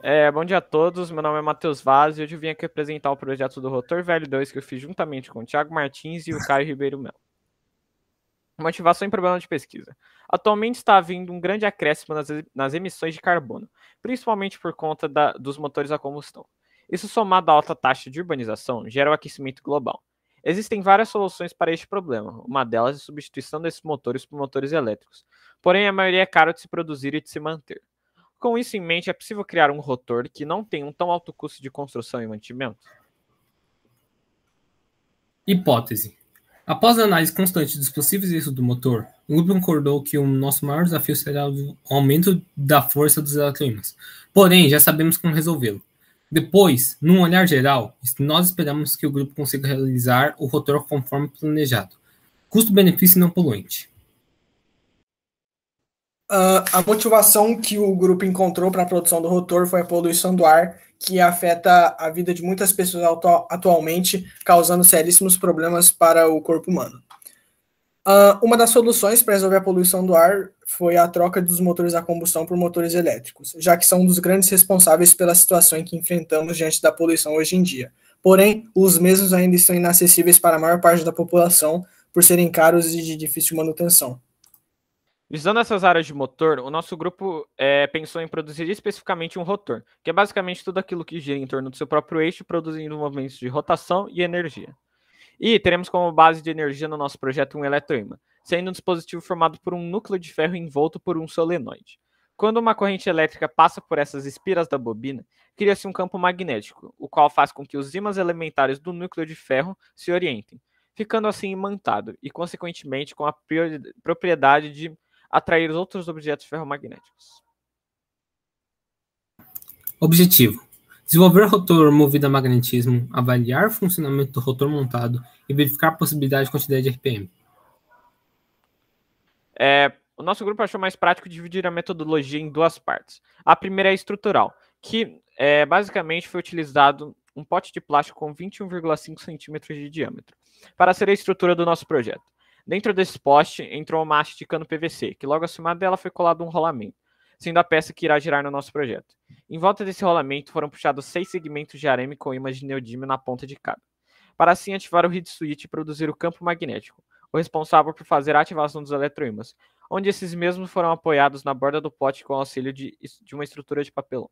É, bom dia a todos, meu nome é Matheus Vaz e hoje eu vim aqui apresentar o projeto do Rotor Velho 2 que eu fiz juntamente com o Thiago Martins e o Caio Ribeiro Melo. Motivação e problema de pesquisa. Atualmente está havendo um grande acréscimo nas, nas emissões de carbono, principalmente por conta da, dos motores a combustão. Isso, somado à alta taxa de urbanização, gera o aquecimento global. Existem várias soluções para este problema, uma delas é a substituição desses motores por motores elétricos. Porém, a maioria é cara de se produzir e de se manter. Com isso em mente, é possível criar um rotor que não tenha um tão alto custo de construção e mantimento? Hipótese. Após a análise constante dos possíveis riscos do motor, o grupo concordou que o nosso maior desafio será o aumento da força dos eletroímãs. Porém, já sabemos como resolvê-lo. Depois, num olhar geral, nós esperamos que o grupo consiga realizar o rotor conforme planejado. Custo-benefício não poluente. Uh, a motivação que o grupo encontrou para a produção do rotor foi a poluição do ar, que afeta a vida de muitas pessoas atualmente, causando seríssimos problemas para o corpo humano. Uh, uma das soluções para resolver a poluição do ar foi a troca dos motores a combustão por motores elétricos, já que são um dos grandes responsáveis pela situação em que enfrentamos diante da poluição hoje em dia. Porém, os mesmos ainda estão inacessíveis para a maior parte da população por serem caros e de difícil manutenção. Visando essas áreas de motor, o nosso grupo é, pensou em produzir especificamente um rotor, que é basicamente tudo aquilo que gira em torno do seu próprio eixo, produzindo movimentos de rotação e energia. E teremos como base de energia no nosso projeto um eletroímã, sendo um dispositivo formado por um núcleo de ferro envolto por um solenoide. Quando uma corrente elétrica passa por essas espiras da bobina, cria-se um campo magnético, o qual faz com que os ímãs elementares do núcleo de ferro se orientem, ficando assim imantado, e consequentemente com a propriedade de atrair outros objetos ferromagnéticos. Objetivo: desenvolver rotor movido a magnetismo, avaliar o funcionamento do rotor montado e verificar a possibilidade de quantidade de RPM. É, o nosso grupo achou mais prático dividir a metodologia em duas partes. A primeira é estrutural, que é, basicamente foi utilizado um pote de plástico com 21,5 centímetros de diâmetro para ser a estrutura do nosso projeto. Dentro desse poste entrou uma haste de cano PVC, que logo acima dela foi colado um rolamento, sendo a peça que irá girar no nosso projeto. Em volta desse rolamento foram puxados seis segmentos de arame com ímãs de neodímio na ponta de cada, para assim ativar o heat switch e produzir o campo magnético, o responsável por fazer a ativação dos eletroímãs, onde esses mesmos foram apoiados na borda do pote com auxílio de, de uma estrutura de papelão.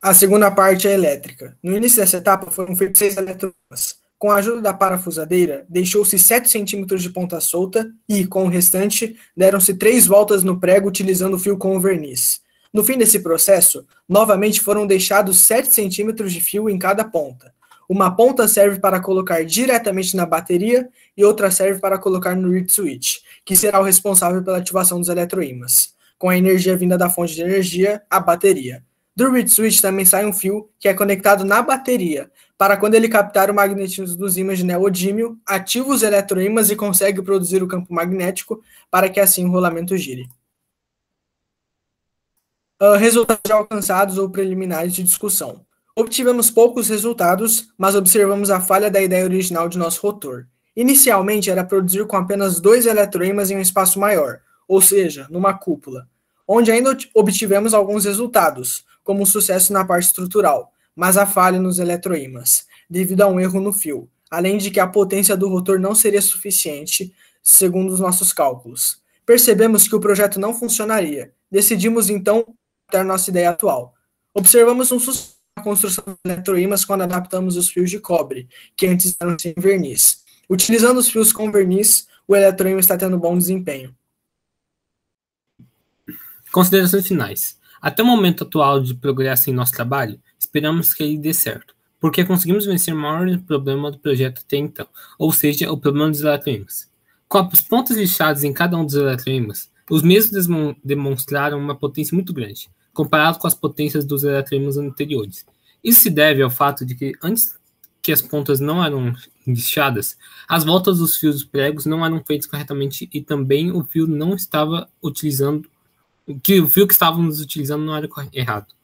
A segunda parte é elétrica. No início dessa etapa foram feitos seis eletroímãs, com a ajuda da parafusadeira, deixou-se 7 centímetros de ponta solta e, com o restante, deram-se três voltas no prego utilizando o fio com o verniz. No fim desse processo, novamente foram deixados 7 centímetros de fio em cada ponta. Uma ponta serve para colocar diretamente na bateria e outra serve para colocar no reed switch, que será o responsável pela ativação dos eletroímãs, com a energia vinda da fonte de energia, a bateria. Do reed switch também sai um fio que é conectado na bateria, para quando ele captar o magnetismo dos ímãs de neodímio, ativa os eletroímãs e consegue produzir o campo magnético para que assim o rolamento gire. Uh, resultados alcançados ou preliminares de discussão. Obtivemos poucos resultados, mas observamos a falha da ideia original de nosso rotor. Inicialmente era produzir com apenas dois eletroímãs em um espaço maior, ou seja, numa cúpula, onde ainda obtivemos alguns resultados, como o sucesso na parte estrutural, mas há falha nos eletroímãs, devido a um erro no fio, além de que a potência do rotor não seria suficiente, segundo os nossos cálculos. Percebemos que o projeto não funcionaria. Decidimos, então, ter nossa ideia atual. Observamos um sucesso na construção de eletroímãs quando adaptamos os fios de cobre, que antes eram sem verniz. Utilizando os fios com verniz, o eletroímã está tendo bom desempenho. Considerações finais. Até o momento atual de progresso em nosso trabalho, esperamos que ele dê certo, porque conseguimos vencer o maior problema do projeto até então, ou seja, o problema dos eletroímãs. as pontas lixadas em cada um dos eletroímãs, os mesmos demonstraram uma potência muito grande, comparado com as potências dos eletroímãs anteriores. Isso se deve ao fato de que antes que as pontas não eram lixadas, as voltas dos fios pregos não eram feitas corretamente e também o fio não estava utilizando que o fio que estávamos utilizando não era errado.